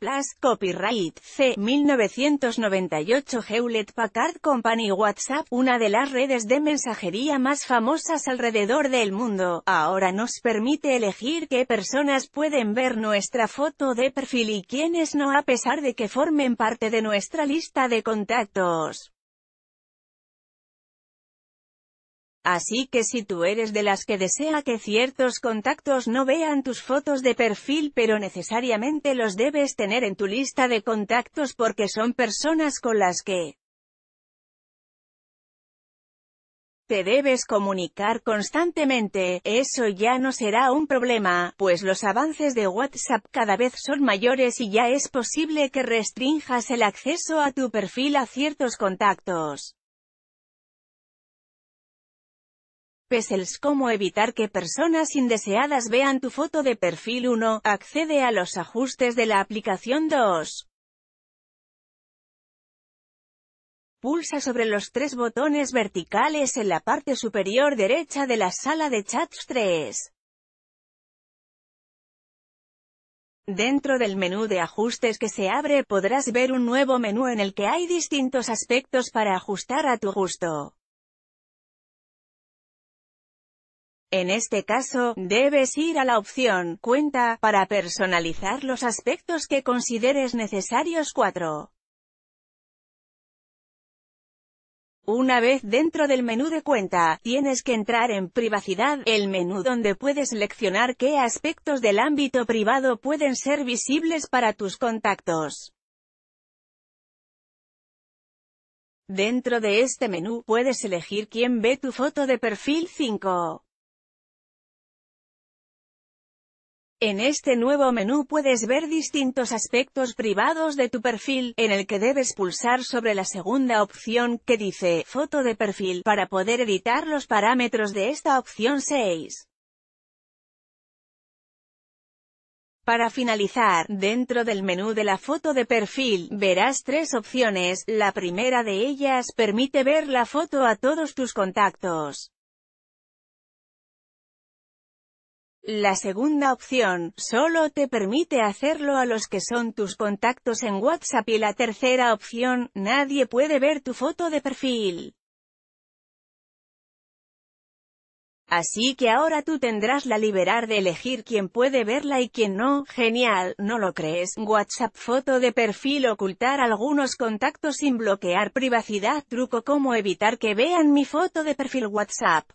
Plus Copyright C. 1998 Hewlett Packard Company WhatsApp, una de las redes de mensajería más famosas alrededor del mundo, ahora nos permite elegir qué personas pueden ver nuestra foto de perfil y quiénes no a pesar de que formen parte de nuestra lista de contactos. Así que si tú eres de las que desea que ciertos contactos no vean tus fotos de perfil pero necesariamente los debes tener en tu lista de contactos porque son personas con las que te debes comunicar constantemente, eso ya no será un problema, pues los avances de WhatsApp cada vez son mayores y ya es posible que restrinjas el acceso a tu perfil a ciertos contactos. Cómo evitar que personas indeseadas vean tu foto de perfil 1. Accede a los ajustes de la aplicación 2. Pulsa sobre los tres botones verticales en la parte superior derecha de la sala de chats 3. Dentro del menú de ajustes que se abre podrás ver un nuevo menú en el que hay distintos aspectos para ajustar a tu gusto. En este caso, debes ir a la opción Cuenta para personalizar los aspectos que consideres necesarios 4. Una vez dentro del menú de cuenta, tienes que entrar en Privacidad, el menú donde puedes seleccionar qué aspectos del ámbito privado pueden ser visibles para tus contactos. Dentro de este menú, puedes elegir quién ve tu foto de perfil 5. En este nuevo menú puedes ver distintos aspectos privados de tu perfil, en el que debes pulsar sobre la segunda opción, que dice, foto de perfil, para poder editar los parámetros de esta opción 6. Para finalizar, dentro del menú de la foto de perfil, verás tres opciones, la primera de ellas permite ver la foto a todos tus contactos. La segunda opción, solo te permite hacerlo a los que son tus contactos en WhatsApp y la tercera opción, nadie puede ver tu foto de perfil. Así que ahora tú tendrás la libertad de elegir quién puede verla y quién no, genial, ¿no lo crees? WhatsApp foto de perfil ocultar algunos contactos sin bloquear privacidad truco cómo evitar que vean mi foto de perfil WhatsApp.